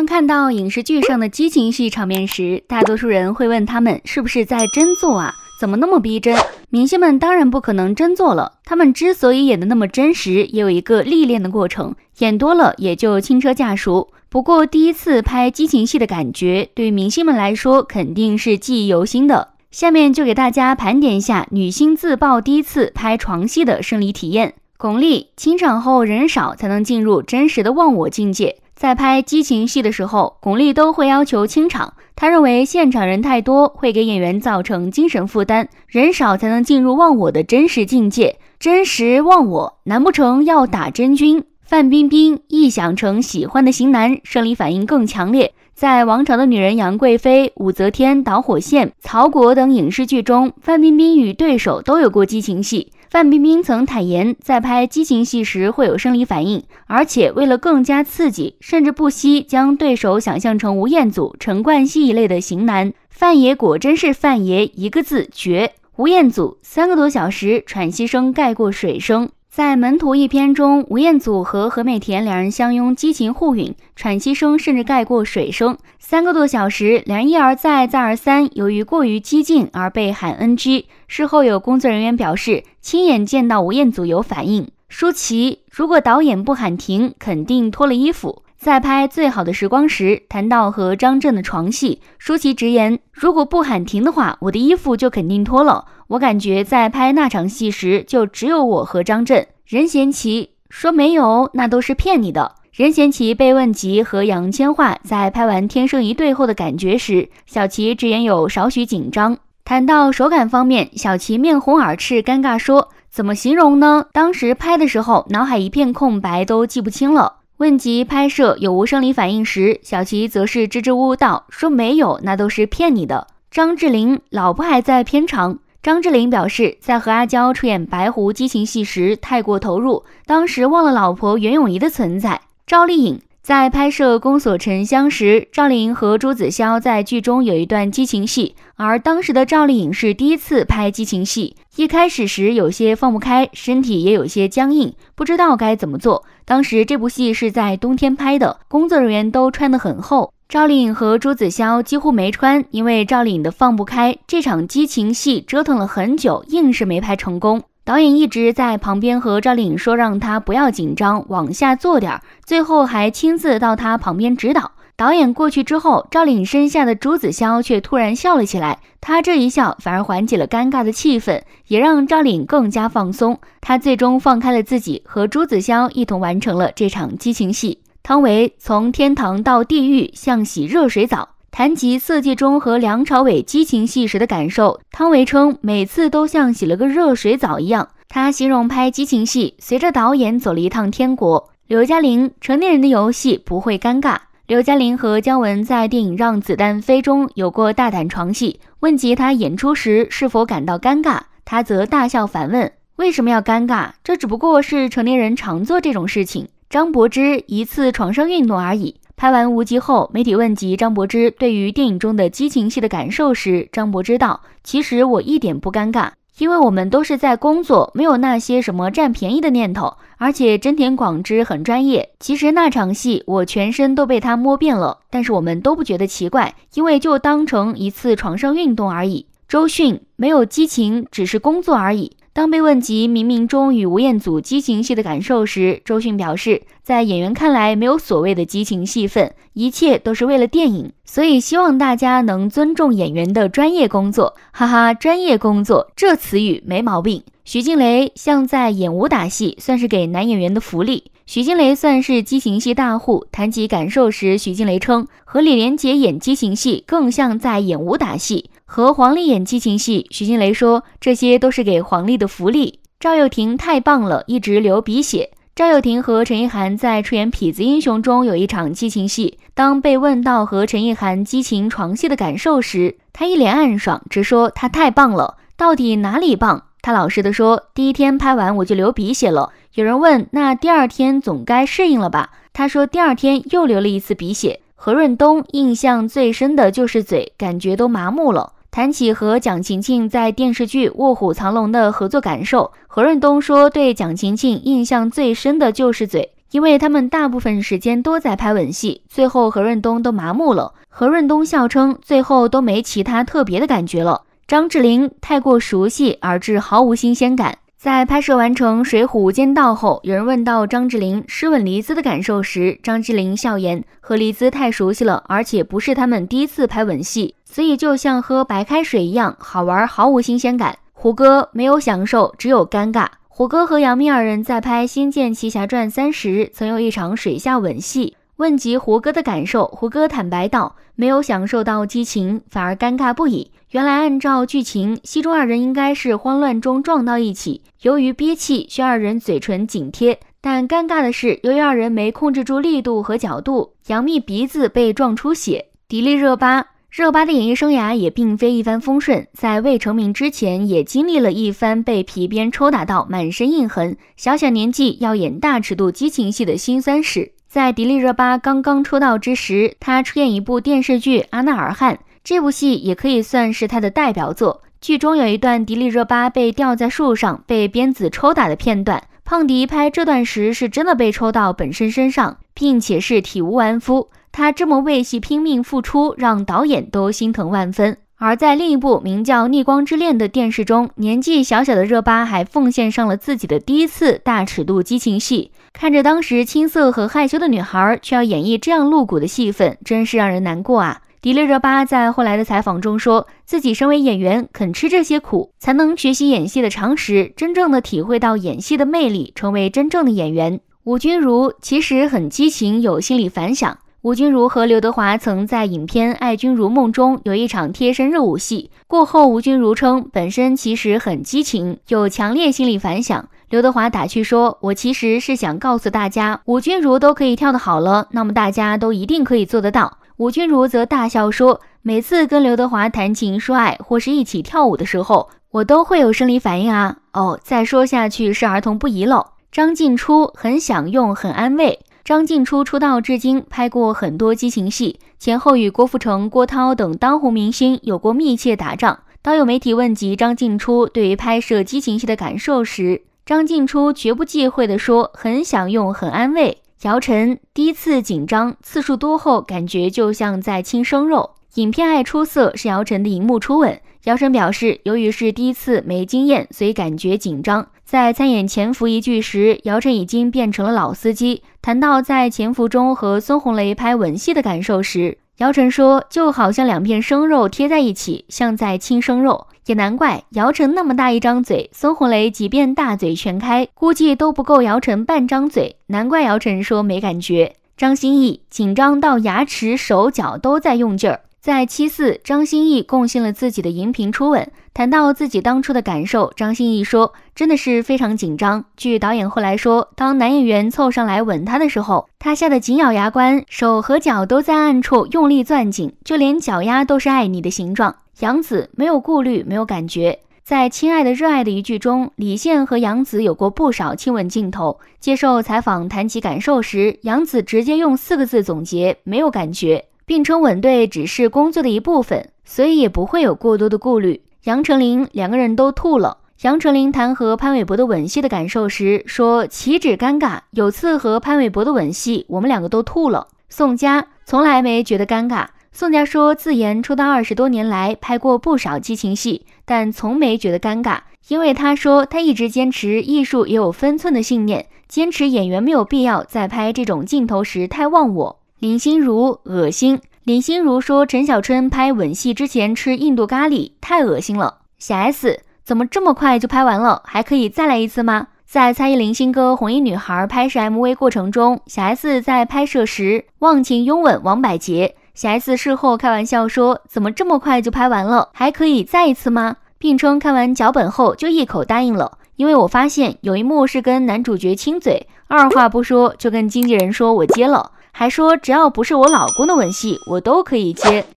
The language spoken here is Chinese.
当看到影视剧上的激情戏场面时，大多数人会问他们是不是在真做啊？怎么那么逼真？明星们当然不可能真做了，他们之所以演的那么真实，也有一个历练的过程，演多了也就轻车驾熟。不过第一次拍激情戏的感觉，对于明星们来说肯定是记忆犹新的。下面就给大家盘点一下女星自曝第一次拍床戏的生理体验。巩俐：清场后人少才能进入真实的忘我境界。在拍激情戏的时候，巩俐都会要求清场。他认为现场人太多会给演员造成精神负担，人少才能进入忘我的真实境界。真实忘我，难不成要打真菌？范冰冰臆想成喜欢的型男，生理反应更强烈。在《王朝的女人》《杨贵妃》《武则天》《导火线》《曹国》等影视剧中，范冰冰与对手都有过激情戏。范冰冰曾坦言，在拍激情戏时会有生理反应，而且为了更加刺激，甚至不惜将对手想象成吴彦祖、陈冠希一类的型男。范爷果真是范爷，一个字绝！吴彦祖三个多小时，喘息声盖过水声。在《门徒》一篇中，吴彦祖和何美田两人相拥，激情互允，喘息声甚至盖过水声。三个多小时，两人一而再，再而三，由于过于激进而被喊 NG。事后有工作人员表示，亲眼见到吴彦祖有反应。舒淇如果导演不喊停，肯定脱了衣服。在拍《最好的时光》时，谈到和张震的床戏，舒淇直言，如果不喊停的话，我的衣服就肯定脱了。我感觉在拍那场戏时，就只有我和张震。任贤齐说没有，那都是骗你的。任贤齐被问及和杨千嬅在拍完《天生一对》后的感觉时，小齐直言有少许紧张。谈到手感方面，小齐面红耳赤，尴尬说：“怎么形容呢？当时拍的时候，脑海一片空白，都记不清了。”问及拍摄有无生理反应时，小齐则是支支吾吾道：“说没有，那都是骗你的。”张智霖老婆还在片场，张智霖表示在和阿娇出演白狐激情戏时太过投入，当时忘了老婆袁咏仪的存在。赵丽颖。在拍摄《宫锁沉香》时，赵丽颖和朱子骁在剧中有一段激情戏，而当时的赵丽颖是第一次拍激情戏，一开始时有些放不开，身体也有些僵硬，不知道该怎么做。当时这部戏是在冬天拍的，工作人员都穿得很厚，赵丽颖和朱子骁几乎没穿，因为赵丽颖的放不开，这场激情戏折腾了很久，硬是没拍成功。导演一直在旁边和赵丽颖说，让她不要紧张，往下做点儿。最后还亲自到她旁边指导。导演过去之后，赵丽颖身下的朱子骁却突然笑了起来。他这一笑反而缓解了尴尬的气氛，也让赵丽颖更加放松。她最终放开了自己，和朱子骁一同完成了这场激情戏。汤唯从天堂到地狱，像洗热水澡。谈及色戒中和梁朝伟激情戏时的感受，汤唯称每次都像洗了个热水澡一样。他形容拍激情戏，随着导演走了一趟天国。刘嘉玲：成年人的游戏不会尴尬。刘嘉玲和姜文在电影《让子弹飞》中有过大胆床戏。问及她演出时是否感到尴尬，她则大笑反问：“为什么要尴尬？这只不过是成年人常做这种事情，张柏芝一次床上运动而已。”拍完《无极》后，媒体问及张柏芝对于电影中的激情戏的感受时，张柏芝道：“其实我一点不尴尬，因为我们都是在工作，没有那些什么占便宜的念头。而且真田广之很专业，其实那场戏我全身都被他摸遍了，但是我们都不觉得奇怪，因为就当成一次床上运动而已。周迅没有激情，只是工作而已。”当被问及冥冥中与吴彦祖激情戏的感受时，周迅表示，在演员看来没有所谓的激情戏份，一切都是为了电影，所以希望大家能尊重演员的专业工作。哈哈，专业工作这词语没毛病。徐静蕾像在演武打戏，算是给男演员的福利。徐静蕾算是激情戏大户，谈及感受时，徐静蕾称和李连杰演激情戏更像在演武打戏。和黄丽演激情戏，徐静蕾说这些都是给黄丽的福利。赵又廷太棒了，一直流鼻血。赵又廷和陈意涵在出演《痞子英雄》中有一场激情戏。当被问到和陈意涵激情床戏的感受时，他一脸暗爽，直说他太棒了。到底哪里棒？他老实的说，第一天拍完我就流鼻血了。有人问，那第二天总该适应了吧？他说第二天又流了一次鼻血。何润东印象最深的就是嘴，感觉都麻木了。谈起和蒋勤勤在电视剧《卧虎藏龙》的合作感受，何润东说：“对蒋勤勤印象最深的就是嘴，因为他们大部分时间都在拍吻戏，最后何润东都麻木了。”何润东笑称：“最后都没其他特别的感觉了。”张智霖太过熟悉，而致毫无新鲜感。在拍摄完成《水浒无间道》后，有人问到张智霖湿吻黎姿的感受时，张智霖笑言：“和黎姿太熟悉了，而且不是他们第一次拍吻戏。”所以就像喝白开水一样好玩，毫无新鲜感。胡歌没有享受，只有尴尬。胡歌和杨幂二人在拍《仙剑奇侠传三》时，曾有一场水下吻戏。问及胡歌的感受，胡歌坦白道：没有享受到激情，反而尴尬不已。原来按照剧情，戏中二人应该是慌乱中撞到一起，由于憋气，需二人嘴唇紧贴。但尴尬的是，由于二人没控制住力度和角度，杨幂鼻子被撞出血。迪丽热巴。热巴的演艺生涯也并非一帆风顺，在未成名之前，也经历了一番被皮鞭抽打到满身印痕、小小年纪要演大尺度激情戏的辛酸史。在迪丽热巴刚刚出道之时，她出演一部电视剧《阿娜尔罕》，这部戏也可以算是她的代表作。剧中有一段迪丽热巴被吊在树上、被鞭子抽打的片段，胖迪拍这段时是真的被抽到本身身上，并且是体无完肤。他这么为戏拼命付出，让导演都心疼万分。而在另一部名叫《逆光之恋》的电视中，年纪小小的热巴还奉献上了自己的第一次大尺度激情戏。看着当时青涩和害羞的女孩，却要演绎这样露骨的戏份，真是让人难过啊！迪丽热巴在后来的采访中说，自己身为演员，肯吃这些苦，才能学习演戏的常识，真正的体会到演戏的魅力，成为真正的演员。吴君如其实很激情，有心理反响。吴君如和刘德华曾在影片《爱君如梦》中有一场贴身热舞戏。过后，吴君如称本身其实很激情，有强烈心理反响。刘德华打趣说：“我其实是想告诉大家，吴君如都可以跳得好了，那么大家都一定可以做得到。”吴君如则大笑说：“每次跟刘德华谈情说爱，或是一起跳舞的时候，我都会有生理反应啊。”哦，再说下去是儿童不宜了。”张静初很享用，很安慰。张静初出道至今拍过很多激情戏，前后与郭富城、郭涛等当红明星有过密切打仗。当有媒体问及张静初对于拍摄激情戏的感受时，张静初绝不忌讳地说：“很享用，很安慰。”姚晨第一次紧张，次数多后感觉就像在亲生肉。影片《爱出色》是姚晨的荧幕初吻。姚晨表示，由于是第一次没经验，所以感觉紧张。在参演《潜伏》一剧时，姚晨已经变成了老司机。谈到在《潜伏》中和孙红雷拍吻戏的感受时，姚晨说：“就好像两片生肉贴在一起，像在亲生肉。”也难怪，姚晨那么大一张嘴，孙红雷即便大嘴全开，估计都不够姚晨半张嘴。难怪姚晨说没感觉。张歆艺紧张到牙齿、手脚都在用劲儿。在七四，张歆艺贡献了自己的荧屏初吻。谈到自己当初的感受，张歆艺说：“真的是非常紧张。”据导演后来说，当男演员凑上来吻她的时候，她吓得紧咬牙关，手和脚都在暗处用力攥紧，就连脚丫都是爱你的形状。杨紫没有顾虑，没有感觉。在《亲爱的热爱的一》剧中，李现和杨紫有过不少亲吻镜头。接受采访谈起感受时，杨紫直接用四个字总结：“没有感觉。”并称吻对只是工作的一部分，所以也不会有过多的顾虑。杨丞琳两个人都吐了。杨丞琳谈和潘玮柏的吻戏的感受时说，岂止尴尬，有次和潘玮柏的吻戏，我们两个都吐了。宋佳从来没觉得尴尬。宋佳说，自研出道二十多年来，拍过不少激情戏，但从没觉得尴尬，因为他说他一直坚持艺术也有分寸的信念，坚持演员没有必要在拍这种镜头时太忘我。林心如恶心，林心如说陈小春拍吻戏之前吃印度咖喱太恶心了。小 S 怎么这么快就拍完了？还可以再来一次吗？在参与林心歌《红衣女孩》拍摄 MV 过程中，小 S 在拍摄时忘情拥吻王百杰。小 S 事后开玩笑说：“怎么这么快就拍完了？还可以再一次吗？”并称看完脚本后就一口答应了，因为我发现有一幕是跟男主角亲嘴，二话不说就跟经纪人说我接了。还说，只要不是我老公的吻戏，我都可以接。